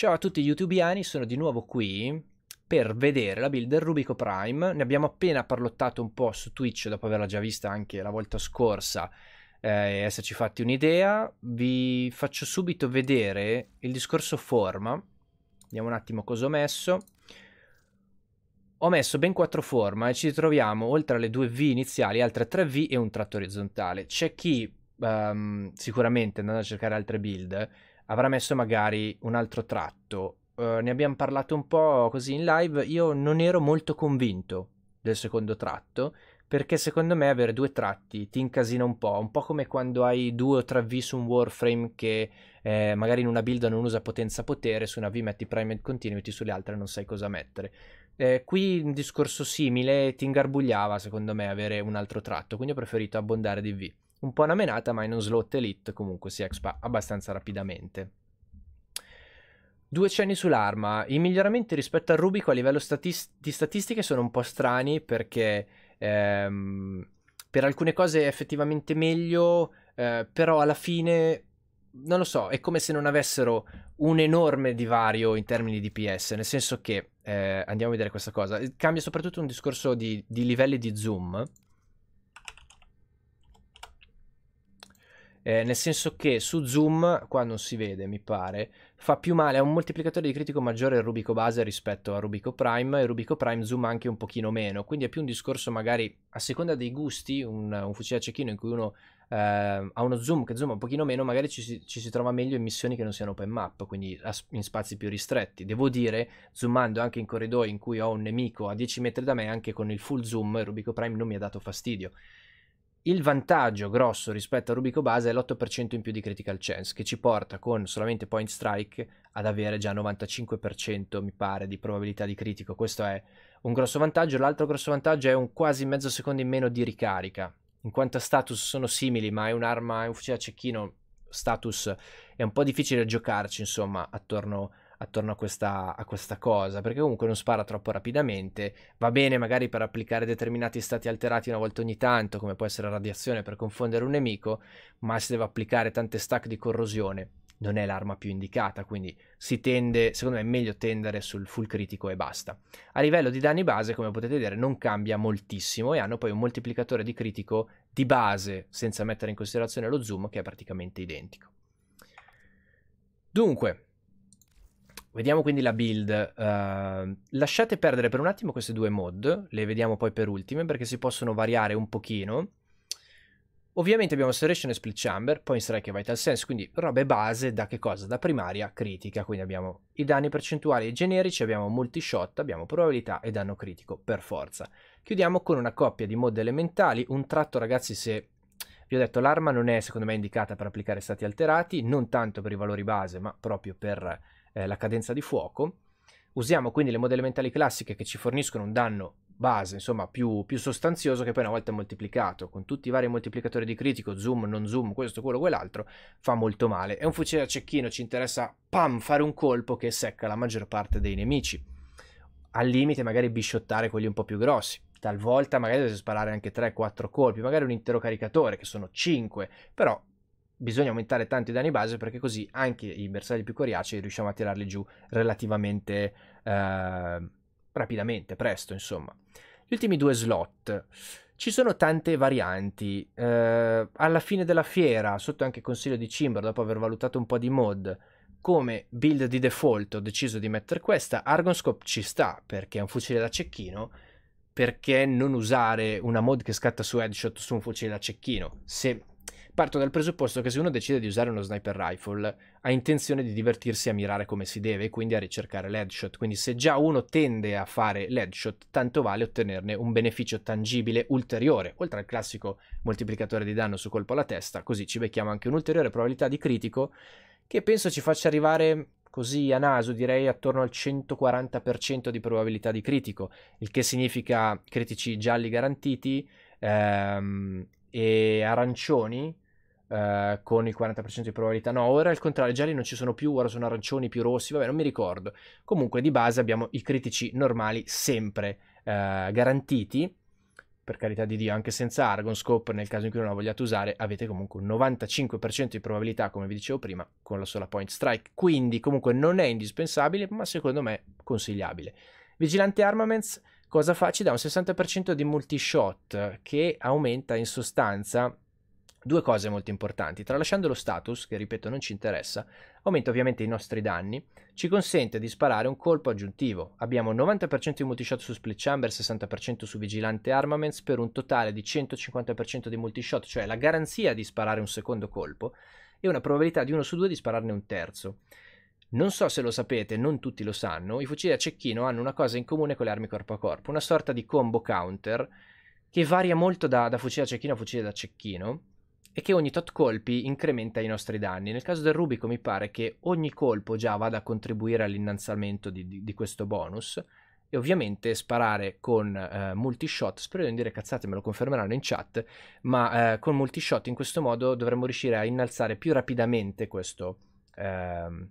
Ciao a tutti youtubiani, sono di nuovo qui per vedere la build del Rubico Prime. Ne abbiamo appena parlottato un po' su Twitch dopo averla già vista anche la volta scorsa eh, e eh, esserci fatti un'idea. Vi faccio subito vedere il discorso forma. Vediamo un attimo cosa ho messo. Ho messo ben quattro forma e ci troviamo oltre alle due V iniziali altre 3 V e un tratto orizzontale. C'è chi um, sicuramente andando a cercare altre build avrà messo magari un altro tratto. Uh, ne abbiamo parlato un po' così in live, io non ero molto convinto del secondo tratto, perché secondo me avere due tratti ti incasina un po', un po' come quando hai due o tre V su un Warframe che eh, magari in una build non usa potenza potere, su una V metti Primed Continuity, sulle altre non sai cosa mettere. Eh, qui un discorso simile ti ingarbugliava secondo me avere un altro tratto, quindi ho preferito abbondare di V un po' una menata, ma in un slot elite comunque si expa abbastanza rapidamente. Due cenni sull'arma. I miglioramenti rispetto a Rubico a livello statist- di statistiche sono un po' strani perché ehm, per alcune cose è effettivamente meglio, eh, però alla fine non lo so, è come se non avessero un enorme divario in termini di PS, nel senso che eh, andiamo a vedere questa cosa. Cambia soprattutto un discorso di, di livelli di zoom Eh, nel senso che su Zoom, qua non si vede mi pare, fa più male, ha un moltiplicatore di critico maggiore il Rubico base rispetto a Rubico Prime e Rubico Prime Zoom anche un pochino meno, quindi è più un discorso magari a seconda dei gusti, un, un fucile a cecchino in cui uno eh, ha uno Zoom che zoom un pochino meno, magari ci si, ci si, trova meglio in missioni che non siano open map, quindi a, in spazi più ristretti. Devo dire, zoomando anche in corridoi in cui ho un nemico a 10 metri da me, anche con il full zoom, il Rubico Prime non mi ha dato fastidio. Il vantaggio grosso rispetto a Rubico Base è l'8% in più di critical chance, che ci porta con solamente point strike ad avere già 95% mi pare di probabilità di critico. Questo è un grosso vantaggio. L'altro grosso vantaggio è un quasi mezzo secondo in meno di ricarica. In quanto a status sono simili, ma è un'arma, è un fucile a cecchino, status è un po' difficile giocarci, insomma, attorno a attorno a questa, a questa, cosa, perché comunque non spara troppo rapidamente, va bene magari per applicare determinati stati alterati una volta ogni tanto, come può essere la radiazione per confondere un nemico, ma se deve applicare tante stack di corrosione non è l'arma più indicata, quindi si tende, secondo me è meglio tendere sul full critico e basta. A livello di danni base, come potete vedere, non cambia moltissimo e hanno poi un moltiplicatore di critico di base, senza mettere in considerazione lo zoom, che è praticamente identico. Dunque, Vediamo quindi la build. Uh, lasciate perdere per un attimo queste due mod, le vediamo poi per ultime perché si possono variare un pochino. Ovviamente abbiamo Serration e Split Chamber, poi in Strike e Vital Sense, quindi robe base da che cosa? Da primaria critica, quindi abbiamo i danni percentuali generici, abbiamo multishot, abbiamo probabilità e danno critico per forza. Chiudiamo con una coppia di mod elementali, un tratto ragazzi se vi ho detto l'arma non è secondo me indicata per applicare stati alterati, non tanto per i valori base ma proprio per eh, la cadenza di fuoco. Usiamo quindi le modelle mentali classiche che ci forniscono un danno base, insomma, più, più, sostanzioso che poi una volta moltiplicato, con tutti i vari moltiplicatori di critico, zoom, non zoom, questo, quello, quell'altro, fa molto male. È un fucile a cecchino, ci interessa, pam, fare un colpo che secca la maggior parte dei nemici. Al limite magari bisciottare quelli un po' più grossi. Talvolta magari dovete sparare anche 3-4 colpi, magari un intero caricatore che sono 5, però bisogna aumentare tanto i danni base perché così anche i bersagli più coriacei riusciamo a tirarli giù relativamente eh, rapidamente, presto insomma. Gli ultimi due slot. Ci sono tante varianti. Eh, alla fine della fiera, sotto anche consiglio di Cimber, dopo aver valutato un po' di mod, come build di default ho deciso di mettere questa. Argon Scope ci sta perché è un fucile da cecchino. Perché non usare una mod che scatta su headshot su un fucile da cecchino? Se Parto dal presupposto che se uno decide di usare uno sniper rifle ha intenzione di divertirsi a mirare come si deve e quindi a ricercare l'headshot. Quindi se già uno tende a fare l'headshot, tanto vale ottenerne un beneficio tangibile ulteriore, oltre al classico moltiplicatore di danno su colpo alla testa, così ci becchiamo anche un'ulteriore probabilità di critico che penso ci faccia arrivare così a naso direi attorno al 140% di probabilità di critico, il che significa critici gialli garantiti ehm, e arancioni eh, con il 40% di probabilità. No, ora al contrario, i gialli non ci sono più, ora sono arancioni, più rossi, vabbè, non mi ricordo. Comunque di base abbiamo i critici normali sempre uh, garantiti. Per carità di Dio, anche senza Argon Scope, nel caso in cui non la vogliate usare, avete comunque un 95% di probabilità, come vi dicevo prima, con la sola Point Strike. Quindi comunque non è indispensabile, ma secondo me consigliabile. Vigilante Armaments cosa fa? Ci dà un 60% di multi shot che aumenta in sostanza Due cose molto importanti. Tralasciando lo status, che ripeto non ci interessa, aumenta ovviamente i nostri danni, ci consente di sparare un colpo aggiuntivo. Abbiamo 90% di multishot su split chamber, 60% su vigilante armaments, per un totale di 150% di multishot, cioè la garanzia di sparare un secondo colpo e una probabilità di 1 su 2 di spararne un terzo. Non so se lo sapete, non tutti lo sanno, i fucili a cecchino hanno una cosa in comune con le armi corpo a corpo, una sorta di combo counter che varia molto da, da fucile a cecchino a fucile da cecchino è che ogni tot colpi incrementa i nostri danni. Nel caso del Rubico mi pare che ogni colpo già vada a contribuire all'innalzamento di, di, di, questo bonus. E ovviamente sparare con eh, multishot, spero di non dire cazzate, me lo confermeranno in chat, ma eh, con multishot in questo modo dovremmo riuscire a innalzare più rapidamente questo, ehm,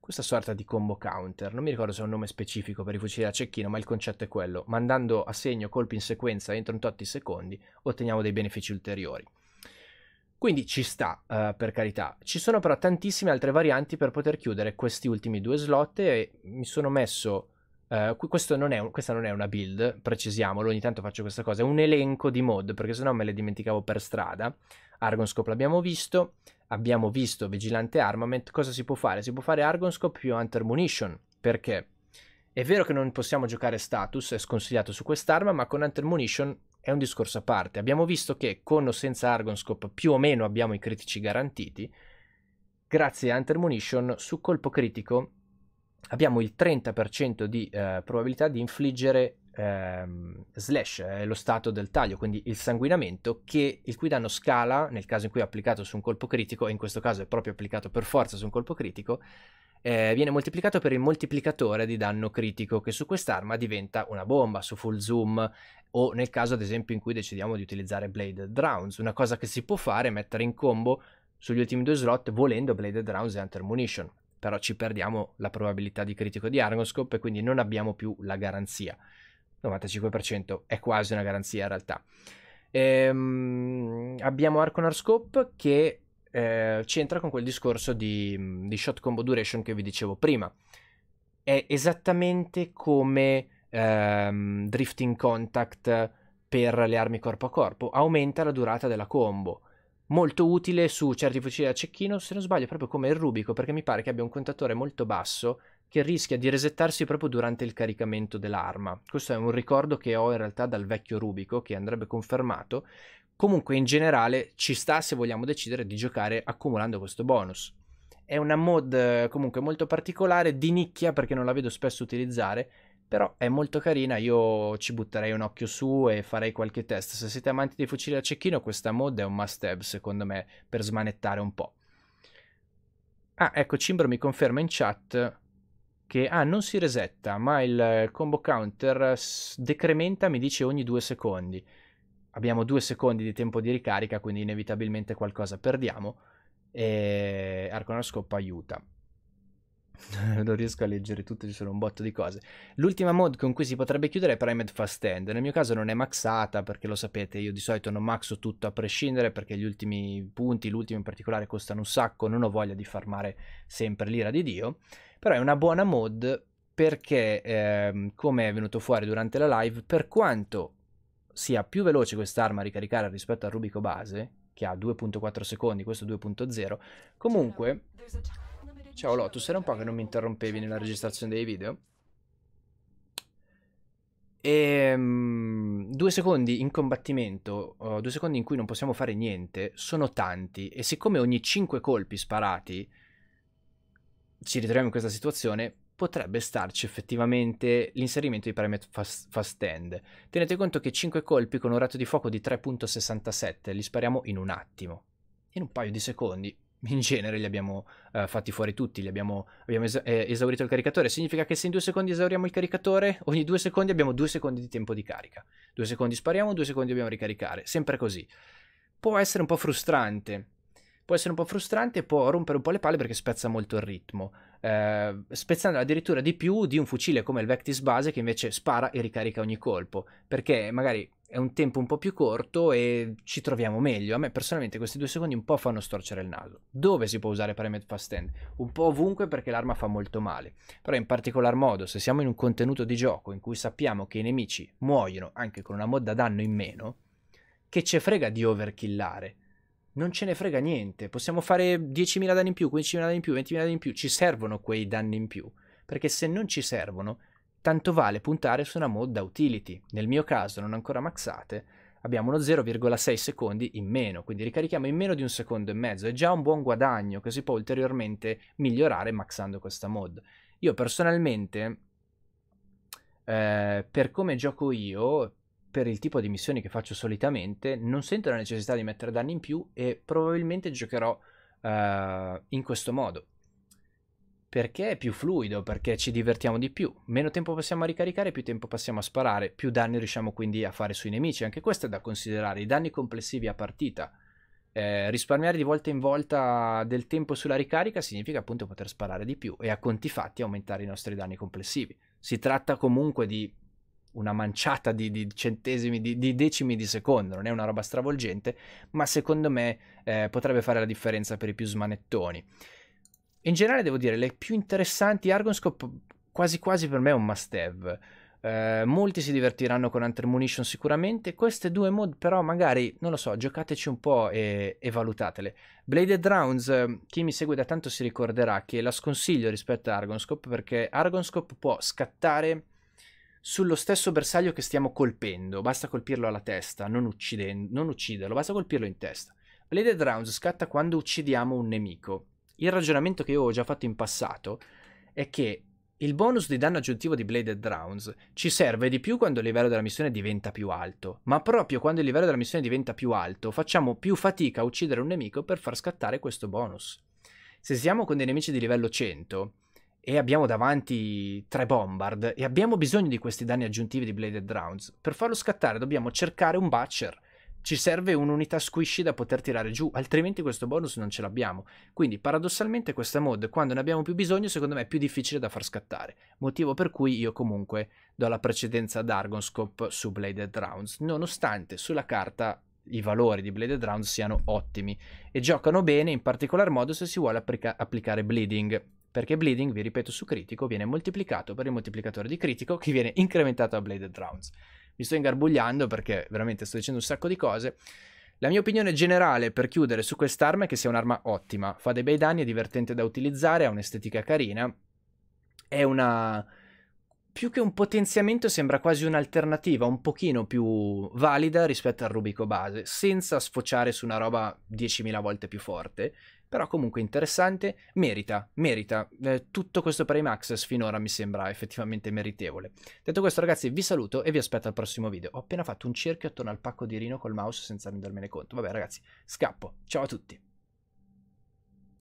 questa sorta di combo counter. Non mi ricordo se è un nome specifico per i fucili da cecchino, ma il concetto è quello. Mandando a segno colpi in sequenza entro un tot di secondi otteniamo dei benefici ulteriori. Quindi ci sta, uh, per carità. Ci sono però tantissime altre varianti per poter chiudere questi ultimi due slot e mi sono messo... Uh, non un, questa non è una build, precisiamolo, ogni tanto faccio questa cosa, è un elenco di mod, perché sennò me le dimenticavo per strada. Argonscope l'abbiamo visto, abbiamo visto Vigilante Armament, cosa si può fare? Si può fare Argonscope più Hunter Munition, perché è vero che non possiamo giocare status, è sconsigliato su quest'arma, ma con Hunter Munition è un discorso a parte. Abbiamo visto che con o senza Argon Scope più o meno abbiamo i critici garantiti. Grazie a Hunter Munition su colpo critico abbiamo il 30% di eh, probabilità di infliggere ehm, slash, eh, lo stato del taglio, quindi il sanguinamento, che il cui danno scala nel caso in cui è applicato su un colpo critico, e in questo caso è proprio applicato per forza su un colpo critico, eh, viene moltiplicato per il moltiplicatore di danno critico che su quest'arma diventa una bomba su full zoom o nel caso ad esempio in cui decidiamo di utilizzare Blade Drowns, una cosa che si può fare è mettere in combo sugli ultimi due slot volendo Blade Drowns e Hunter Munition, però ci perdiamo la probabilità di critico di Argoscope e quindi non abbiamo più la garanzia. 95% è quasi una garanzia in realtà. Ehm, abbiamo Arconar Scope che eh, c'entra con quel discorso di, di, shot combo duration che vi dicevo prima. È esattamente come ehm, Drifting Contact per le armi corpo a corpo, aumenta la durata della combo. Molto utile su certi fucili da cecchino, se non sbaglio, proprio come il Rubico, perché mi pare che abbia un contatore molto basso che rischia di resettarsi proprio durante il caricamento dell'arma. Questo è un ricordo che ho in realtà dal vecchio Rubico, che andrebbe confermato. Comunque in generale ci sta se vogliamo decidere di giocare accumulando questo bonus. È una mod eh, comunque molto particolare, di nicchia perché non la vedo spesso utilizzare, però è molto carina, io ci butterei un occhio su e farei qualche test. Se siete amanti dei fucili a cecchino, questa mod è un must have secondo me per smanettare un po'. Ah, ecco, Cimbro mi conferma in chat che ah, non si resetta, ma il combo counter decrementa, mi dice, ogni due secondi abbiamo due secondi di tempo di ricarica, quindi inevitabilmente qualcosa perdiamo. E Arconoscope aiuta. non riesco a leggere tutto, ci sono un botto di cose. L'ultima mod con cui si potrebbe chiudere è Primed Fast End. Nel mio caso non è maxata perché lo sapete, io di solito non maxo tutto a prescindere perché gli ultimi punti, l'ultimo in particolare, costano un sacco. Non ho voglia di farmare sempre l'ira di Dio. Però è una buona mod perché, ehm, come è venuto fuori durante la live, per quanto sia più veloce quest'arma a ricaricare rispetto al Rubico base, che ha 2.4 secondi, questo 2.0. Comunque, ciao Lotus, era un po' che non mi interrompevi nella registrazione dei video. E, um, due secondi in combattimento, uh, due secondi in cui non possiamo fare niente, sono tanti. E siccome ogni 5 colpi sparati ci ritroviamo in questa situazione, potrebbe starci effettivamente l'inserimento di Primet fast, End. Tenete conto che 5 colpi con un rato di fuoco di 3.67 li spariamo in un attimo, in un paio di secondi. In genere li abbiamo eh, fatti fuori tutti, li abbiamo, abbiamo es eh, esaurito il caricatore. Significa che se in due secondi esauriamo il caricatore, ogni due secondi abbiamo due secondi di tempo di carica. Due secondi spariamo, due secondi dobbiamo ricaricare, sempre così. Può essere un po' frustrante, può essere un po' frustrante, e può rompere un po' le palle perché spezza molto il ritmo, eh, spezzando addirittura di più di un fucile come il Vectis base che invece spara e ricarica ogni colpo, perché magari è un tempo un po' più corto e ci troviamo meglio. A me personalmente questi due secondi un po' fanno storcere il naso. Dove si può usare Primed Fast End? Un po' ovunque perché l'arma fa molto male. Però in particolar modo se siamo in un contenuto di gioco in cui sappiamo che i nemici muoiono anche con una mod da danno in meno, che ce frega di overkillare? non ce ne frega niente. Possiamo fare 10.000 danni in più, 15.000 danni in più, 20.000 danni in più. Ci servono quei danni in più. Perché se non ci servono, tanto vale puntare su una mod da utility. Nel mio caso, non ancora maxate, abbiamo uno 0,6 secondi in meno. Quindi ricarichiamo in meno di un secondo e mezzo. È già un buon guadagno che si può ulteriormente migliorare maxando questa mod. Io personalmente... Eh, per come gioco io, per il tipo di missioni che faccio solitamente non sento la necessità di mettere danni in più e probabilmente giocherò uh, in questo modo. Perché è più fluido, perché ci divertiamo di più. Meno tempo passiamo a ricaricare, più tempo passiamo a sparare, più danni riusciamo quindi a fare sui nemici. Anche questo è da considerare, i danni complessivi a partita. Eh, risparmiare di volta in volta del tempo sulla ricarica significa appunto poter sparare di più e a conti fatti aumentare i nostri danni complessivi. Si tratta comunque di una manciata di, di centesimi, di, di, decimi di secondo, non è una roba stravolgente, ma secondo me eh, potrebbe fare la differenza per i più smanettoni. In generale devo dire, le più interessanti Argonscope quasi quasi per me è un must have. Eh, molti si divertiranno con Hunter Munition sicuramente, queste due mod però magari, non lo so, giocateci un po' e, e valutatele. Bladed Rounds, eh, chi mi segue da tanto si ricorderà che la sconsiglio rispetto a Argonscope perché Argonscope può scattare sullo stesso bersaglio che stiamo colpendo. Basta colpirlo alla testa, non, ucciden- non ucciderlo, basta colpirlo in testa. Bladed Rounds scatta quando uccidiamo un nemico. Il ragionamento che io ho già fatto in passato è che il bonus di danno aggiuntivo di Bladed Rounds ci serve di più quando il livello della missione diventa più alto, ma proprio quando il livello della missione diventa più alto facciamo più fatica a uccidere un nemico per far scattare questo bonus. Se siamo con dei nemici di livello 100, e abbiamo davanti tre bombard e abbiamo bisogno di questi danni aggiuntivi di bladed Drowns. Per farlo scattare dobbiamo cercare un butcher. Ci serve un'unità squishy da poter tirare giù, altrimenti questo bonus non ce l'abbiamo. Quindi paradossalmente questa mod, quando ne abbiamo più bisogno, secondo me è più difficile da far scattare. Motivo per cui io comunque do la precedenza ad Argonscope su Bladed Drowns, nonostante sulla carta i valori di Bladed Drowns siano ottimi e giocano bene in particolar modo se si vuole applica applicare Bleeding perché Bleeding, vi ripeto, su critico viene moltiplicato per il moltiplicatore di critico che viene incrementato a Bladed Rounds. Mi sto ingarbugliando perché veramente sto dicendo un sacco di cose. La mia opinione generale per chiudere su quest'arma è che sia un'arma ottima, fa dei bei danni, è divertente da utilizzare, ha un'estetica carina, è una... più che un potenziamento sembra quasi un'alternativa un pochino più valida rispetto al Rubico base, senza sfociare su una roba 10.000 volte più forte, però comunque interessante, merita, merita. Eh, tutto questo per i Access finora mi sembra effettivamente meritevole. Detto questo ragazzi vi saluto e vi aspetto al prossimo video. Ho appena fatto un cerchio attorno al pacco di Rino col mouse senza rendermene conto. Vabbè ragazzi, scappo. Ciao a tutti.